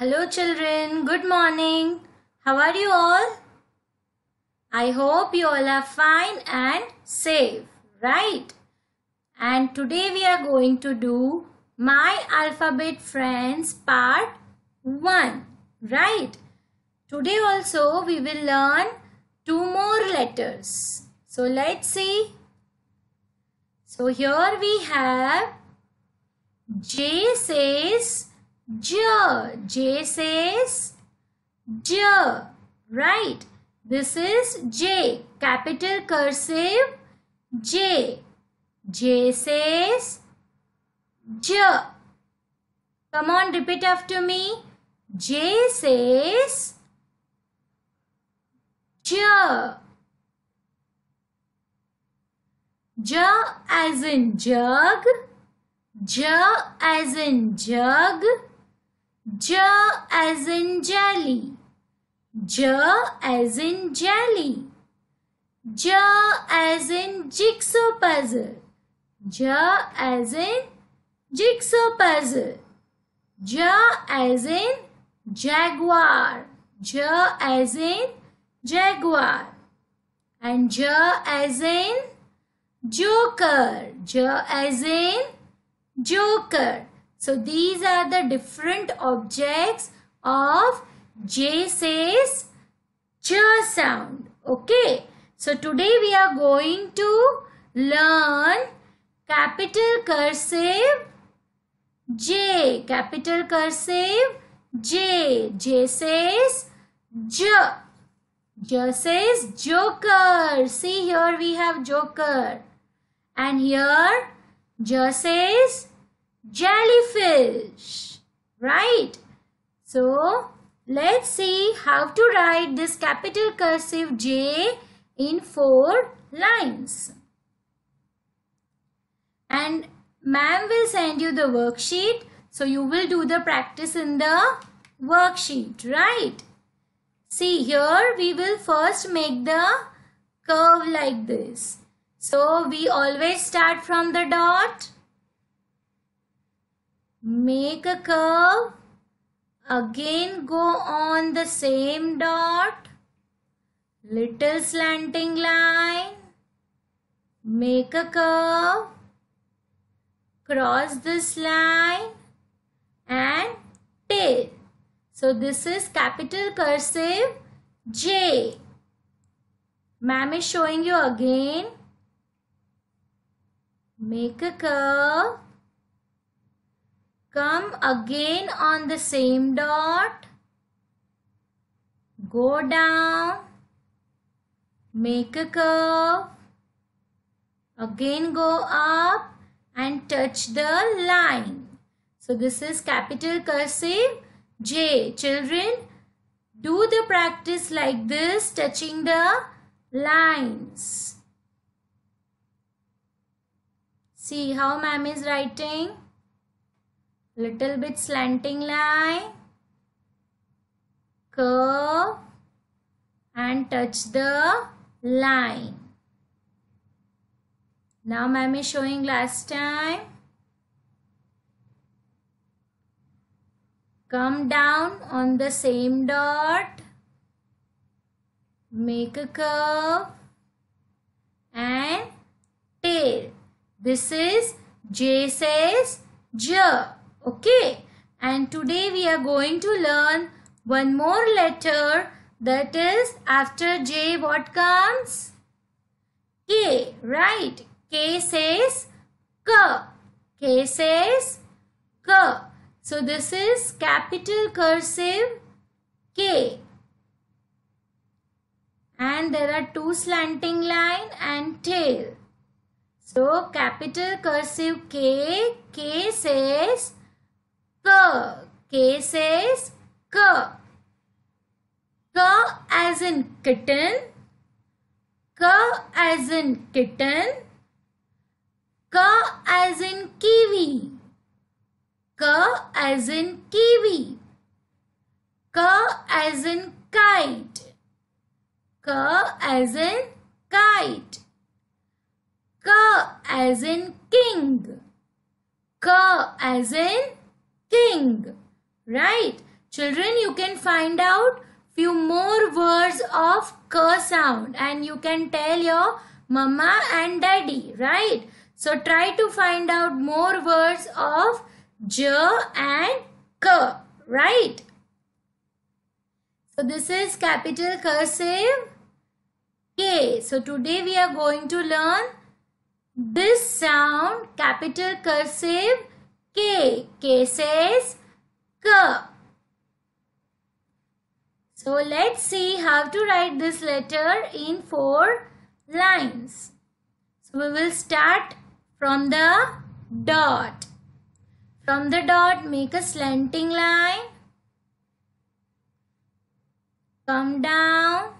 Hello, children. Good morning. How are you all? I hope you all are fine and safe, right? And today we are going to do My Alphabet Friends Part 1, right? Today also we will learn two more letters. So let's see. So here we have J says J. J says J. Right. This is J. Capital cursive J. J says J. Come on, repeat after me. J says J. J as in jug, J as in jug. J as in jelly. J as in jelly. J as in jigsaw puzzle. J as in jigsaw puzzle. J as in jaguar. J as in jaguar. And J as in joker. J as in joker. So these are the different objects of J says J sound. Okay. So today we are going to learn capital cursive J. Capital cursive J. J says J. J says joker. See here we have joker. And here J says jellyfish right so let's see how to write this capital cursive j in four lines and ma'am will send you the worksheet so you will do the practice in the worksheet right see here we will first make the curve like this so we always start from the dot make a curve again go on the same dot little slanting line make a curve cross this line and tail so this is capital cursive J ma'am is showing you again make a curve come again on the same dot go down make a curve again go up and touch the line so this is capital cursive J children do the practice like this touching the lines see how ma'am is writing little bit slanting line curve and touch the line now ma'am is showing last time come down on the same dot make a curve and tail this is j says j Okay. And today we are going to learn one more letter that is after J what comes? K. Right. K says K. K says K. So this is capital cursive K. And there are two slanting line and tail. So capital cursive K, K says K. K says K. K as in kitten. K as in kitten. K as in kiwi. K as in kiwi. K as in kite. K as in kite. K as in king. K as in king. Right? Children, you can find out few more words of k sound and you can tell your mama and daddy. Right? So try to find out more words of j and k. Right? So this is capital cursive K. So today we are going to learn this sound capital cursive K. K says K. So let's see how to write this letter in four lines. So we will start from the dot. From the dot make a slanting line. Come down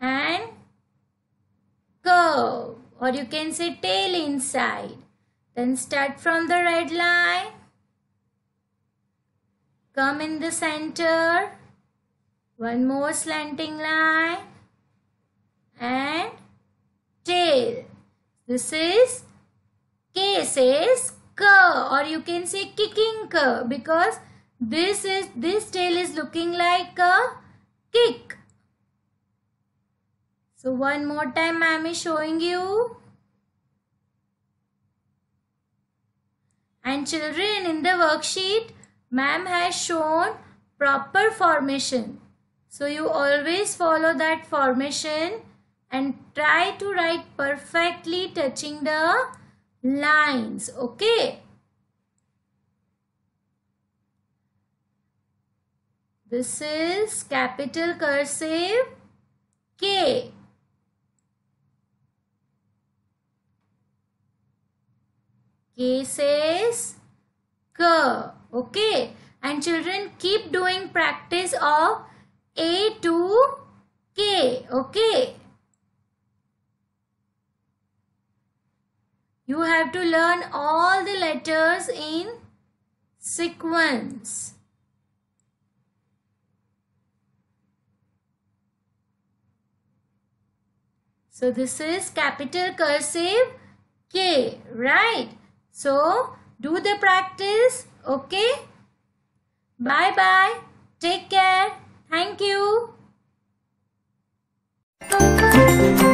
and curve or you can say tail inside. Then start from the red line. Come in the center. One more slanting line. And tail. This is K says curve or you can say kicking curve because this is this tail is looking like a kick. So one more time I am showing you. children in the worksheet, ma'am has shown proper formation. So you always follow that formation and try to write perfectly touching the lines. Okay. This is capital cursive K. cases K. Okay. And children keep doing practice of A to K. Okay. You have to learn all the letters in sequence. So this is capital cursive K, right? So, do the practice. Okay. Bye bye. Take care. Thank you.